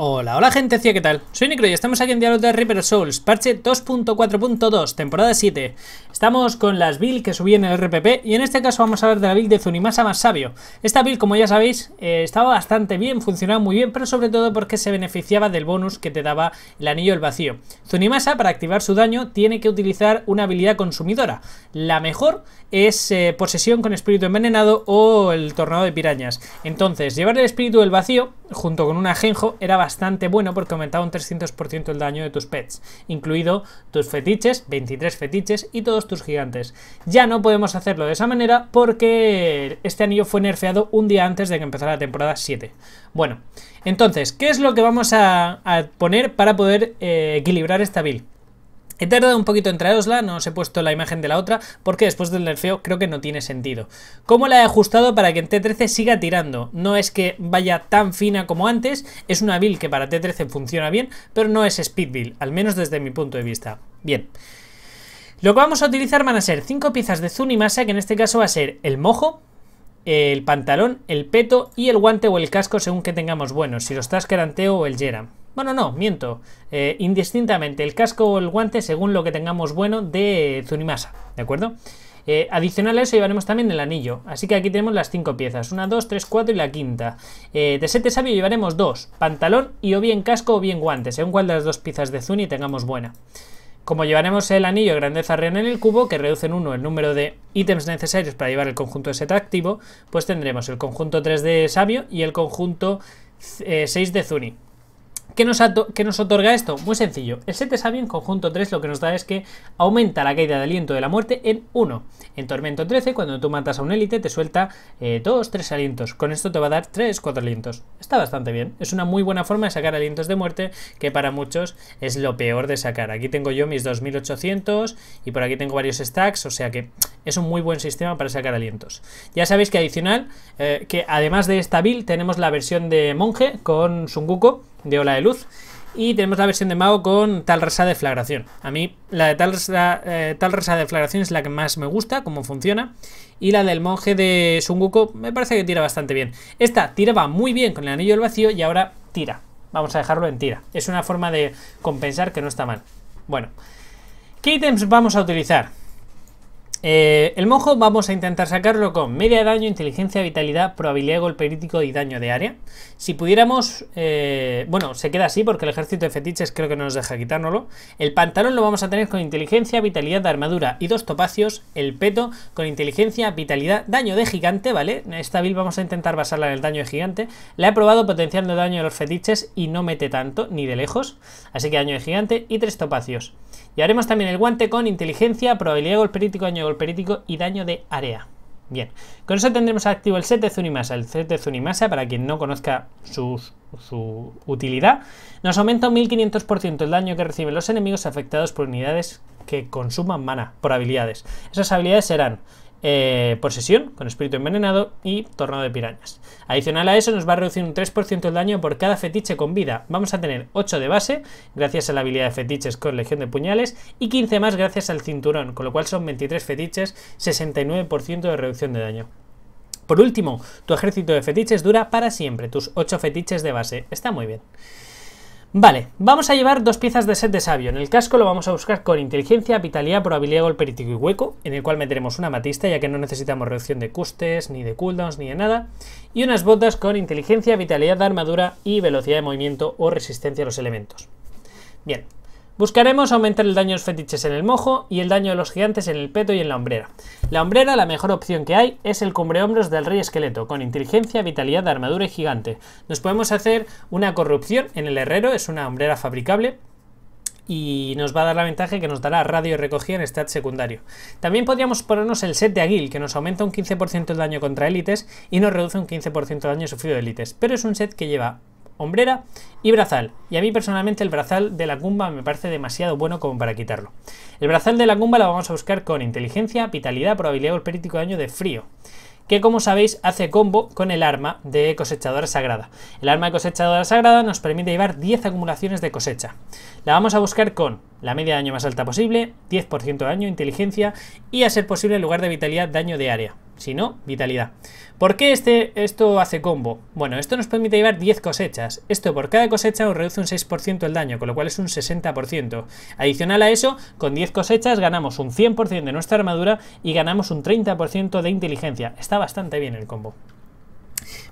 Hola, hola gente, ¿qué tal? Soy Nicro y estamos aquí en Diablo de Reaper Souls, parche 2.4.2, temporada 7. Estamos con las builds que subí en el RPP y en este caso vamos a hablar de la build de Zunimasa más sabio. Esta build, como ya sabéis, eh, estaba bastante bien, funcionaba muy bien, pero sobre todo porque se beneficiaba del bonus que te daba el anillo del vacío. Zunimasa, para activar su daño, tiene que utilizar una habilidad consumidora. La mejor es eh, posesión con espíritu envenenado o el tornado de pirañas. Entonces, llevar el espíritu del vacío junto con un ajenjo era bastante bueno porque aumentaba un 300% el daño de tus pets, incluido tus fetiches, 23 fetiches y todos tus gigantes. Ya no podemos hacerlo de esa manera porque este anillo fue nerfeado un día antes de que empezara la temporada 7. Bueno, entonces, ¿qué es lo que vamos a, poner para poder eh, equilibrar esta build? He tardado un poquito en traerosla, no os he puesto la imagen de la otra, porque después del nerfeo creo que no tiene sentido. ¿Cómo la he ajustado para que en T13 siga tirando? No es que vaya tan fina como antes, es una build que para T13 funciona bien, pero no es speed build, al menos desde mi punto de vista. Bien. Lo que vamos a utilizar van a ser 5 piezas de Masa, que en este caso va a ser el mojo, el pantalón, el peto y el guante o el casco según que tengamos bueno, si los Tasker Anteo o el Jera. Bueno, no, miento. Eh, indistintamente, el casco o el guante según lo que tengamos bueno de Zunimasa, ¿de acuerdo? Eh, adicional a eso llevaremos también el anillo, así que aquí tenemos las cinco piezas, una, dos, tres, cuatro y la quinta. Eh, de sete sabio llevaremos dos, pantalón y o bien casco o bien guante, según cuál de las dos piezas de Zuni tengamos buena. Como llevaremos el anillo de grandeza real en el cubo, que reduce en uno el número de ítems necesarios para llevar el conjunto de set activo, pues tendremos el conjunto 3 de sabio y el conjunto 6 de Zuni, ¿Qué nos, otorga esto? Muy sencillo. El 7 sabio en conjunto 3 lo que nos da es que aumenta la caída de aliento de la muerte en 1. En Tormento 13, cuando tú matas a un élite, te suelta 2, eh, 3 alientos. Con esto te va a dar 3, 4 alientos. Está bastante bien. Es una muy buena forma de sacar alientos de muerte, que para muchos es lo peor de sacar. Aquí tengo yo mis 2800 y por aquí tengo varios stacks, o sea que es un muy buen sistema para sacar alientos. Ya sabéis que adicional, eh, que además de esta build tenemos la versión de monje con Sunguko, de Ola de Luz. Y tenemos la versión de Mago con Tal resa de Flagración. A mí la de Tal resa eh, Tal de Flagración es la que más me gusta, cómo funciona. Y la del monje de Sunguko me parece que tira bastante bien. Esta tiraba muy bien con el anillo del vacío y ahora tira. Vamos a dejarlo en tira. Es una forma de compensar que no está mal. Bueno, ¿qué ítems vamos a utilizar? Eh, el mojo vamos a intentar sacarlo con media de daño, inteligencia, vitalidad, probabilidad de golpe crítico y daño de área. Si pudiéramos, eh, bueno, se queda así porque el ejército de fetiches creo que no nos deja quitárnoslo. El pantalón lo vamos a tener con inteligencia, vitalidad de armadura y dos topacios. El peto con inteligencia, vitalidad, daño de gigante, ¿vale? Esta build vamos a intentar basarla en el daño de gigante. La he probado potenciando daño a los fetiches y no mete tanto, ni de lejos. Así que daño de gigante y tres topacios. Y haremos también el guante con inteligencia, probabilidad de golpe crítico, daño de golpe y daño de área. Bien, con eso tendremos activo el set de Zunimasa. El set de Zunimasa, para quien no conozca su, su utilidad, nos aumenta un 1500% el daño que reciben los enemigos afectados por unidades que consuman mana, por habilidades. Esas habilidades serán eh, por sesión, con espíritu envenenado y tornado de pirañas. Adicional a eso nos va a reducir un 3% el daño por cada fetiche con vida. Vamos a tener 8 de base gracias a la habilidad de fetiches con legión de puñales y 15 más gracias al cinturón, con lo cual son 23 fetiches, 69% de reducción de daño. Por último, tu ejército de fetiches dura para siempre, tus 8 fetiches de base. Está muy bien. Vale, vamos a llevar dos piezas de set de sabio. En el casco lo vamos a buscar con inteligencia, vitalidad, probabilidad, golpe crítico y hueco, en el cual meteremos una matista, ya que no necesitamos reducción de costes, ni de cooldowns, ni de nada. Y unas botas con inteligencia, vitalidad, armadura y velocidad de movimiento o resistencia a los elementos. Bien, Buscaremos aumentar el daño de los fetiches en el mojo y el daño de los gigantes en el peto y en la hombrera. La hombrera, la mejor opción que hay, es el cumbrehombros del rey esqueleto, con inteligencia, vitalidad, armadura y gigante. Nos podemos hacer una corrupción en el herrero, es una hombrera fabricable, y nos va a dar la ventaja que nos dará radio y recogida en stat secundario. También podríamos ponernos el set de Aguil, que nos aumenta un 15% el daño contra élites y nos reduce un 15% el daño sufrido de élites, pero es un set que lleva hombrera y brazal. Y a mí personalmente el brazal de la cumba me parece demasiado bueno como para quitarlo. El brazal de la cumba la vamos a buscar con inteligencia, vitalidad, probabilidad o de daño de frío que como sabéis hace combo con el arma de cosechadora sagrada. El arma de cosechadora sagrada nos permite llevar 10 acumulaciones de cosecha. La vamos a buscar con la media de daño más alta posible, 10% de daño, inteligencia y a ser posible en lugar de vitalidad daño de área. Si no, vitalidad. ¿Por qué este, esto hace combo? Bueno, esto nos permite llevar 10 cosechas. Esto por cada cosecha nos reduce un 6% el daño, con lo cual es un 60%. Adicional a eso, con 10 cosechas ganamos un 100% de nuestra armadura y ganamos un 30% de inteligencia. Está bastante bien el combo.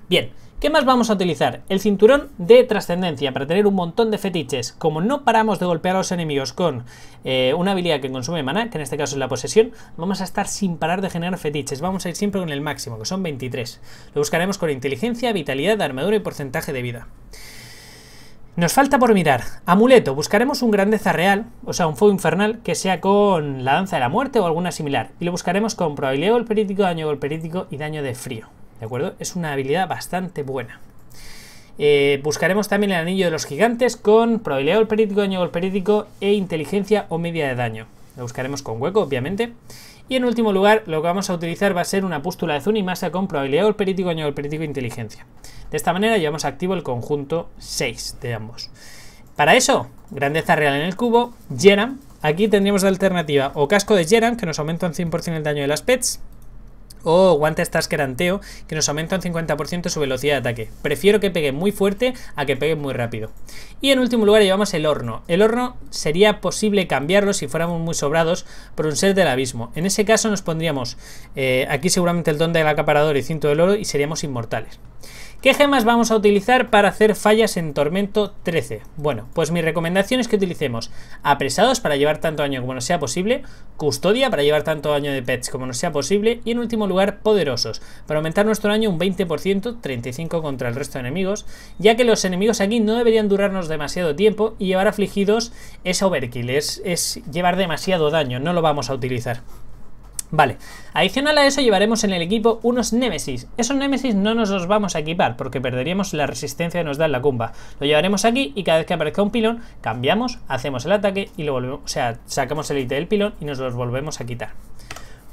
Bien, ¿Qué más vamos a utilizar? El cinturón de trascendencia para tener un montón de fetiches. Como no paramos de golpear a los enemigos con eh, una habilidad que consume maná, que en este caso es la posesión, vamos a estar sin parar de generar fetiches. Vamos a ir siempre con el máximo, que son 23. Lo buscaremos con inteligencia, vitalidad, armadura y porcentaje de vida. Nos falta por mirar. Amuleto. Buscaremos un grandeza real, o sea, un fuego infernal, que sea con la danza de la muerte o alguna similar. Y lo buscaremos con probabilidad de golpe crítico, daño de y daño de frío. ¿De acuerdo? Es una habilidad bastante buena. Eh, buscaremos también el anillo de los gigantes con probabilidad de perítico, daño e inteligencia o media de daño. Lo buscaremos con hueco, obviamente. Y en último lugar, lo que vamos a utilizar va a ser una pústula de Zunimasa con probabilidad de el perítico, daño e inteligencia. De esta manera llevamos activo el conjunto 6 de ambos. Para eso, grandeza real en el cubo, Jeram. Aquí tendríamos la alternativa o casco de Jeram, que nos aumenta un 100% el daño de las pets, o guantes Tasker Anteo que nos aumenta un 50% su velocidad de ataque. Prefiero que pegue muy fuerte a que pegue muy rápido. Y en último lugar llevamos el horno. El horno sería posible cambiarlo si fuéramos muy sobrados por un ser del abismo. En ese caso nos pondríamos eh, aquí seguramente el don del acaparador y cinto del oro y seríamos inmortales. ¿Qué gemas vamos a utilizar para hacer fallas en Tormento 13? Bueno, pues mi recomendación es que utilicemos apresados para llevar tanto daño como nos sea posible, custodia para llevar tanto daño de pets como nos sea posible y en último lugar poderosos para aumentar nuestro daño un 20%, 35 contra el resto de enemigos, ya que los enemigos aquí no deberían durarnos demasiado tiempo y llevar afligidos es overkill, es, es llevar demasiado daño, no lo vamos a utilizar. Vale, adicional a eso llevaremos en el equipo unos Némesis. Esos Némesis no nos los vamos a equipar porque perderíamos la resistencia que nos da en la cumba. Lo llevaremos aquí y cada vez que aparezca un pilón, cambiamos, hacemos el ataque y lo volvemos, o sea, sacamos el ítem del pilón y nos los volvemos a quitar.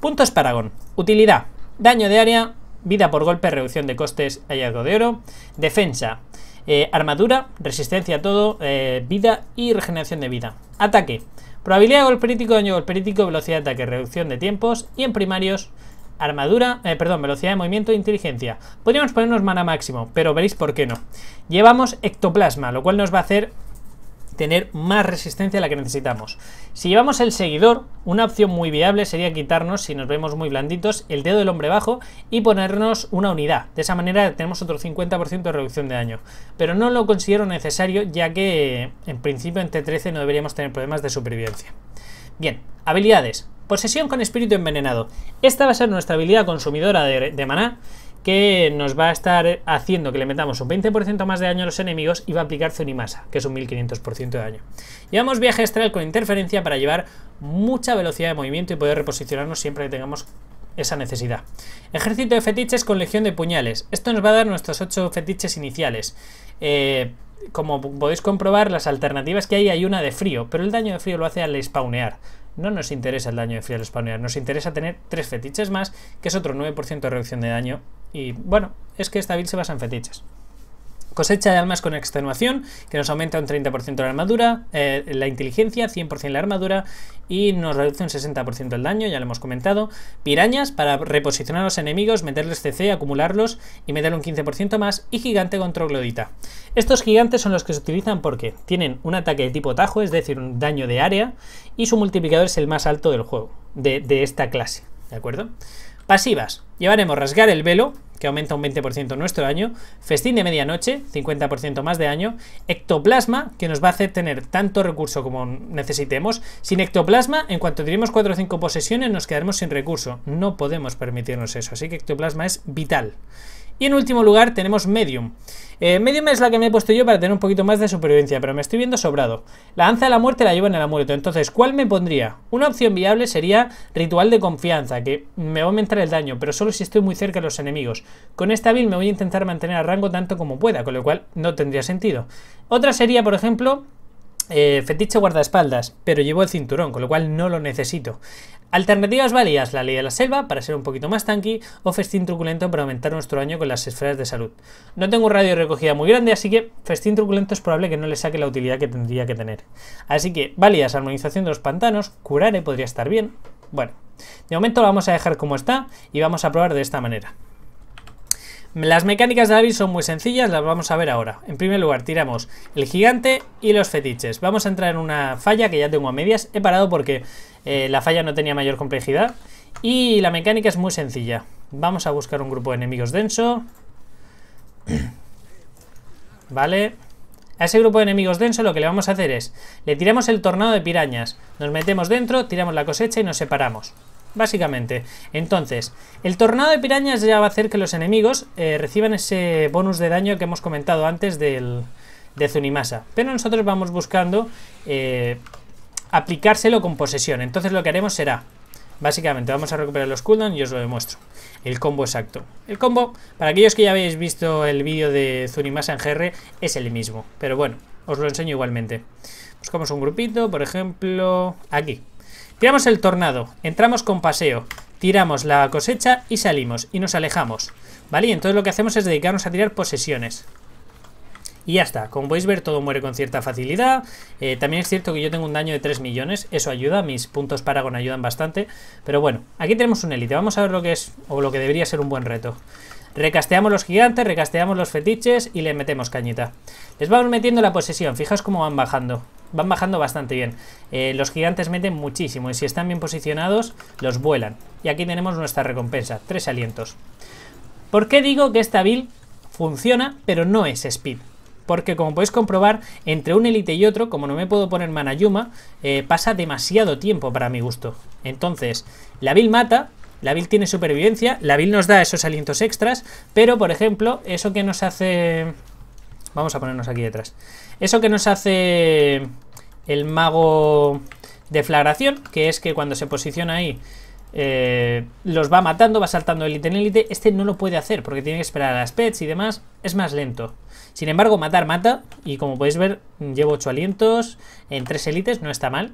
Puntos esparagón, Utilidad. Daño de área, vida por golpe, reducción de costes, hallazgo de oro. Defensa. Eh, armadura, resistencia a todo, eh, vida y regeneración de vida. Ataque. Probabilidad de gol crítico, daño de gol velocidad de ataque, reducción de tiempos y en primarios armadura, eh, perdón, velocidad de movimiento e inteligencia. Podríamos ponernos mana máximo, pero veréis por qué no. Llevamos ectoplasma, lo cual nos va a hacer tener más resistencia a la que necesitamos. Si llevamos el seguidor, una opción muy viable sería quitarnos, si nos vemos muy blanditos, el dedo del hombre bajo y ponernos una unidad. De esa manera tenemos otro 50% de reducción de daño. Pero no lo considero necesario ya que en principio en T13 no deberíamos tener problemas de supervivencia. Bien, habilidades. Posesión con espíritu envenenado. Esta va a ser nuestra habilidad consumidora de, de maná que nos va a estar haciendo que le metamos un 20% más de daño a los enemigos y va a aplicar Zunimasa, que es un 1500% de daño. Llevamos viaje astral con interferencia para llevar mucha velocidad de movimiento y poder reposicionarnos siempre que tengamos esa necesidad. Ejército de fetiches con legión de puñales. Esto nos va a dar nuestros 8 fetiches iniciales. Eh, como podéis comprobar, las alternativas que hay hay una de frío, pero el daño de frío lo hace al spawnear no nos interesa el daño de fiel spawner, nos interesa tener tres fetiches más, que es otro 9% de reducción de daño. Y bueno, es que esta build se basa en fetiches. Cosecha de almas con extenuación, que nos aumenta un 30% la armadura, eh, la inteligencia, 100% la armadura y nos reduce un 60% el daño, ya lo hemos comentado. Pirañas para reposicionar a los enemigos, meterles CC, acumularlos y meter un 15% más. Y gigante contra glodita Estos gigantes son los que se utilizan porque tienen un ataque de tipo tajo, es decir, un daño de área, y su multiplicador es el más alto del juego, de, de esta clase, ¿de acuerdo? Pasivas. Llevaremos rasgar el velo, que aumenta un 20% nuestro año, Festín de Medianoche, 50% más de año, Ectoplasma, que nos va a hacer tener tanto recurso como necesitemos. Sin Ectoplasma, en cuanto tenemos 4 o 5 posesiones, nos quedaremos sin recurso. No podemos permitirnos eso, así que Ectoplasma es vital. Y en último lugar tenemos Medium. Eh, medium es la que me he puesto yo para tener un poquito más de supervivencia, pero me estoy viendo sobrado. La lanza de la muerte la llevo en el amuleto, entonces ¿cuál me pondría? Una opción viable sería ritual de confianza, que me va a aumentar el daño, pero solo si estoy muy cerca de los enemigos. Con esta build me voy a intentar mantener a rango tanto como pueda, con lo cual no tendría sentido. Otra sería, por ejemplo, eh, fetiche guardaespaldas, pero llevo el cinturón, con lo cual no lo necesito. Alternativas válidas, la ley de la selva, para ser un poquito más tanky, o festín truculento para aumentar nuestro daño con las esferas de salud. No tengo un radio de recogida muy grande, así que festín truculento es probable que no le saque la utilidad que tendría que tener. Así que válidas, armonización de los pantanos, curare podría estar bien. Bueno, de momento lo vamos a dejar como está y vamos a probar de esta manera. Las mecánicas de David son muy sencillas, las vamos a ver ahora. En primer lugar, tiramos el gigante y los fetiches. Vamos a entrar en una falla que ya tengo a medias. He parado porque eh, la falla no tenía mayor complejidad. Y la mecánica es muy sencilla. Vamos a buscar un grupo de enemigos denso. Vale. A ese grupo de enemigos denso lo que le vamos a hacer es, le tiramos el tornado de pirañas, nos metemos dentro, tiramos la cosecha y nos separamos básicamente. Entonces, el tornado de pirañas ya va a hacer que los enemigos eh, reciban ese bonus de daño que hemos comentado antes del, de Zunimasa. Pero nosotros vamos buscando eh, aplicárselo con posesión. Entonces lo que haremos será, básicamente, vamos a recuperar los cooldown y os lo demuestro. El combo exacto. El combo, para aquellos que ya habéis visto el vídeo de Zunimasa en GR, es el mismo. Pero bueno, os lo enseño igualmente. Buscamos un grupito, por ejemplo, aquí. Tiramos el tornado, entramos con paseo, tiramos la cosecha y salimos y nos alejamos. ¿Vale? Y entonces lo que hacemos es dedicarnos a tirar posesiones. Y ya está, como podéis ver todo muere con cierta facilidad eh, También es cierto que yo tengo un daño de 3 millones Eso ayuda, mis puntos Paragon ayudan bastante Pero bueno, aquí tenemos un élite Vamos a ver lo que es, o lo que debería ser un buen reto Recasteamos los gigantes, recasteamos los fetiches y le metemos cañita. Les vamos metiendo la posesión, fijaos cómo van bajando. Van bajando bastante bien. Eh, los gigantes meten muchísimo y si están bien posicionados, los vuelan. Y aquí tenemos nuestra recompensa, tres alientos. ¿Por qué digo que esta build funciona, pero no es speed? porque como podéis comprobar, entre un élite y otro, como no me puedo poner Manayuma, Yuma, eh, pasa demasiado tiempo para mi gusto. Entonces, la build mata, la build tiene supervivencia, la build nos da esos alientos extras, pero por ejemplo, eso que nos hace... Vamos a ponernos aquí detrás. Eso que nos hace el mago de flagración, que es que cuando se posiciona ahí eh, los va matando, va saltando élite en élite. Este no lo puede hacer porque tiene que esperar a las pets y demás. Es más lento. Sin embargo, matar mata. Y como podéis ver, llevo 8 alientos en 3 élites, no está mal.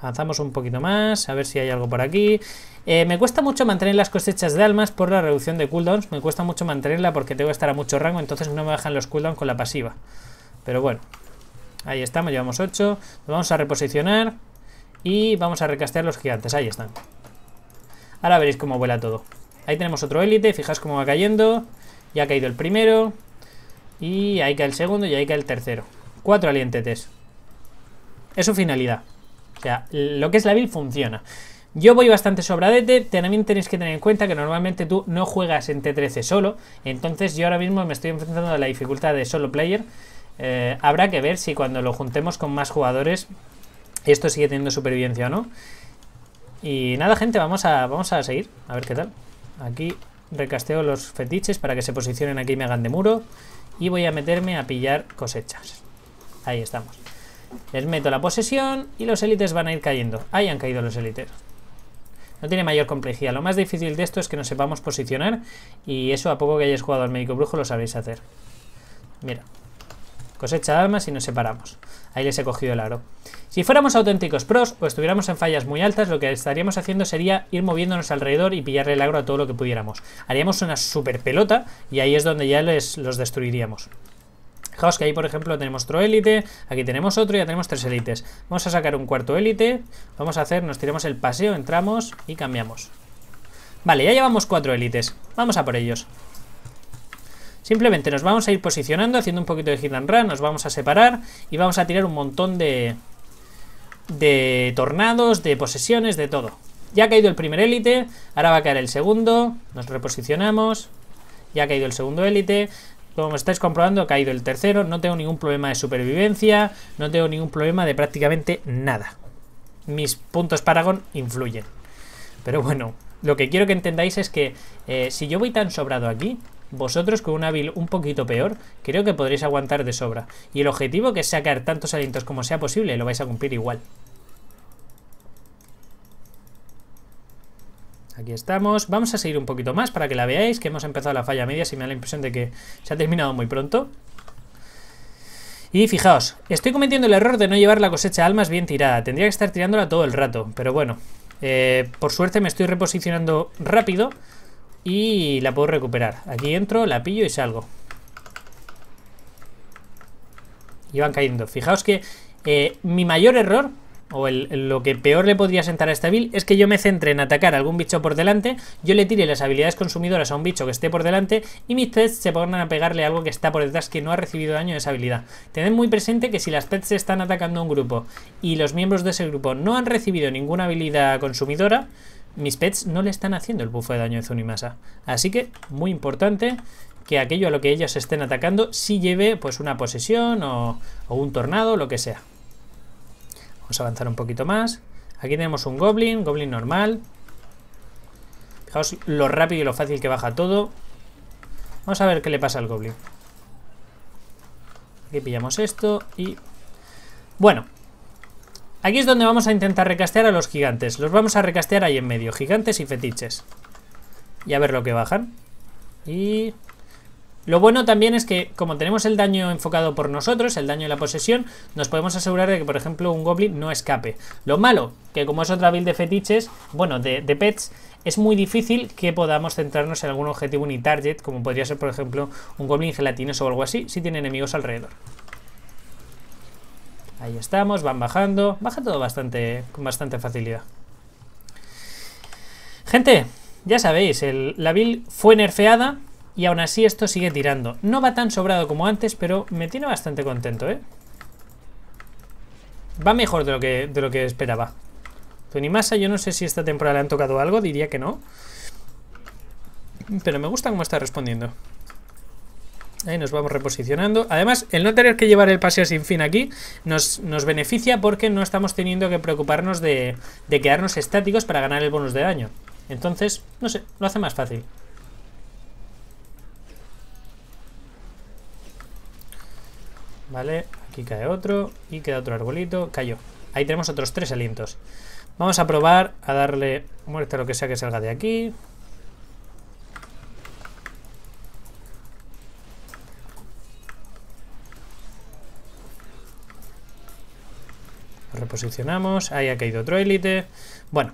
Avanzamos un poquito más, a ver si hay algo por aquí. Eh, me cuesta mucho mantener las cosechas de almas por la reducción de cooldowns. Me cuesta mucho mantenerla porque tengo que estar a mucho rango, entonces no me bajan los cooldowns con la pasiva. Pero bueno, ahí estamos, llevamos 8. Nos vamos a reposicionar y vamos a recastear los gigantes. Ahí están. Ahora veréis cómo vuela todo. Ahí tenemos otro élite, fijaos cómo va cayendo. Ya ha caído el primero. Y ahí cae el segundo y ahí cae el tercero. Cuatro alientetes. Es su finalidad. O sea, lo que es la build funciona. Yo voy bastante sobradete, también tenéis que tener en cuenta que normalmente tú no juegas en T13 solo, entonces yo ahora mismo me estoy enfrentando a la dificultad de solo player. Eh, habrá que ver si cuando lo juntemos con más jugadores esto sigue teniendo supervivencia o no. Y nada, gente, vamos a, vamos a seguir, a ver qué tal. Aquí recasteo los fetiches para que se posicionen aquí y me hagan de muro. Y voy a meterme a pillar cosechas. Ahí estamos. Les meto la posesión y los élites van a ir cayendo. Ahí han caído los élites. No tiene mayor complejidad. Lo más difícil de esto es que nos sepamos posicionar y eso a poco que hayáis jugado al médico brujo lo sabéis hacer. Mira, cosecha armas y nos separamos. Ahí les he cogido el aro. Si fuéramos auténticos pros o estuviéramos en fallas muy altas, lo que estaríamos haciendo sería ir moviéndonos alrededor y pillarle el agro a todo lo que pudiéramos. Haríamos una super pelota y ahí es donde ya les, los destruiríamos. Fijaos que ahí, por ejemplo, tenemos otro élite, aquí tenemos otro y ya tenemos tres élites. Vamos a sacar un cuarto élite, vamos a hacer, nos tiramos el paseo, entramos y cambiamos. Vale, ya llevamos cuatro élites, vamos a por ellos. Simplemente nos vamos a ir posicionando, haciendo un poquito de hit and run, nos vamos a separar y vamos a tirar un montón de, de tornados, de posesiones, de todo. Ya ha caído el primer élite, ahora va a caer el segundo, nos reposicionamos, ya ha caído el segundo élite, como estáis comprobando, ha caído el tercero. No tengo ningún problema de supervivencia. No tengo ningún problema de prácticamente nada. Mis puntos Paragon influyen. Pero bueno, lo que quiero que entendáis es que eh, si yo voy tan sobrado aquí, vosotros con un hábil un poquito peor, creo que podréis aguantar de sobra. Y el objetivo que es sacar tantos alientos como sea posible, lo vais a cumplir igual. aquí estamos. Vamos a seguir un poquito más para que la veáis, que hemos empezado la falla media, si me da la impresión de que se ha terminado muy pronto. Y fijaos, estoy cometiendo el error de no llevar la cosecha de almas bien tirada. Tendría que estar tirándola todo el rato, pero bueno. Eh, por suerte me estoy reposicionando rápido y la puedo recuperar. Aquí entro, la pillo y salgo. Y van cayendo. Fijaos que eh, mi mayor error o lo que peor le podría sentar a esta build es que yo me centre en atacar a algún bicho por delante, yo le tire las habilidades consumidoras a un bicho que esté por delante y mis pets se pongan a pegarle algo que está por detrás que no ha recibido daño de esa habilidad. Tened muy presente que si las pets están atacando a un grupo y los miembros de ese grupo no han recibido ninguna habilidad consumidora, mis pets no le están haciendo el buffo de daño de Zunimasa. Así que, muy importante, que aquello a lo que ellas estén atacando si sí lleve pues una posesión o, o un tornado, lo que sea. Vamos a avanzar un poquito más. Aquí tenemos un goblin, goblin normal. Fijaos lo rápido y lo fácil que baja todo. Vamos a ver qué le pasa al goblin. Aquí pillamos esto y... Bueno. Aquí es donde vamos a intentar recastear a los gigantes. Los vamos a recastear ahí en medio. Gigantes y fetiches. Y a ver lo que bajan. Y... Lo bueno también es que como tenemos el daño enfocado por nosotros, el daño de la posesión, nos podemos asegurar de que, por ejemplo, un goblin no escape. Lo malo, que como es otra build de fetiches, bueno, de, pets, es muy difícil que podamos centrarnos en algún objetivo ni target, como podría ser, por ejemplo, un goblin gelatinoso o algo así, si tiene enemigos alrededor. Ahí estamos, van bajando. Baja todo bastante, con bastante facilidad. Gente, ya sabéis, la build fue nerfeada, y aún así esto sigue tirando. No va tan sobrado como antes, pero me tiene bastante contento, ¿eh? Va mejor de lo que, de lo que esperaba. Masa yo no sé si esta temporada le han tocado algo, diría que no. Pero me gusta cómo está respondiendo. Ahí nos vamos reposicionando. Además, el no tener que llevar el paseo sin fin aquí nos, beneficia porque no estamos teniendo que preocuparnos de, de quedarnos estáticos para ganar el bonus de daño. Entonces, no sé, lo hace más fácil. Vale, aquí cae otro y queda otro arbolito. Cayó. Ahí tenemos otros tres alientos. Vamos a probar a darle muerte a lo que sea que salga de aquí. reposicionamos. Ahí ha caído otro élite. Bueno,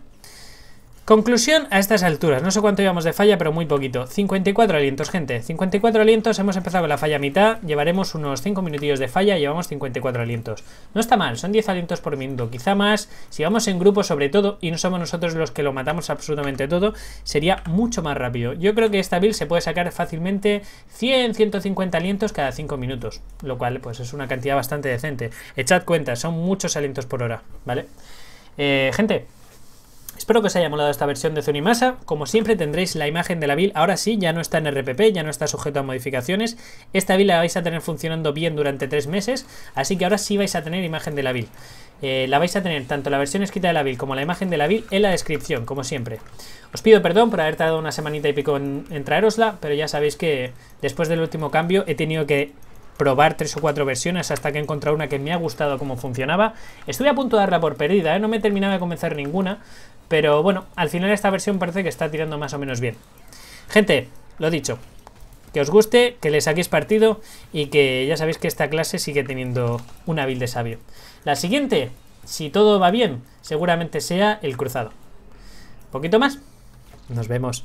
Conclusión a estas alturas. No sé cuánto llevamos de falla, pero muy poquito. 54 alientos, gente. 54 alientos. Hemos empezado la falla a mitad. Llevaremos unos 5 minutillos de falla. Llevamos 54 alientos. No está mal. Son 10 alientos por minuto. Quizá más. Si vamos en grupo, sobre todo, y no somos nosotros los que lo matamos absolutamente todo, sería mucho más rápido. Yo creo que esta build se puede sacar fácilmente 100, 150 alientos cada 5 minutos. Lo cual, pues es una cantidad bastante decente. Echad cuenta. Son muchos alientos por hora. ¿Vale? Eh, gente. Espero que os haya molado esta versión de Zunimasa. Como siempre tendréis la imagen de la build. Ahora sí, ya no está en RPP, ya no está sujeto a modificaciones. Esta build la vais a tener funcionando bien durante tres meses. Así que ahora sí vais a tener imagen de la build. Eh, la vais a tener tanto la versión escrita de la build como la imagen de la build en la descripción, como siempre. Os pido perdón por haber tardado una semanita y pico en traerosla, pero ya sabéis que después del último cambio he tenido que probar tres o cuatro versiones hasta que he encontrado una que me ha gustado cómo funcionaba. Estuve a punto de darla por perdida, ¿eh? no me terminaba de convencer ninguna, pero bueno, al final esta versión parece que está tirando más o menos bien. Gente, lo dicho, que os guste, que le saquéis partido y que ya sabéis que esta clase sigue teniendo un hábil de sabio. La siguiente, si todo va bien, seguramente sea el cruzado. ¿Poquito más? Nos vemos.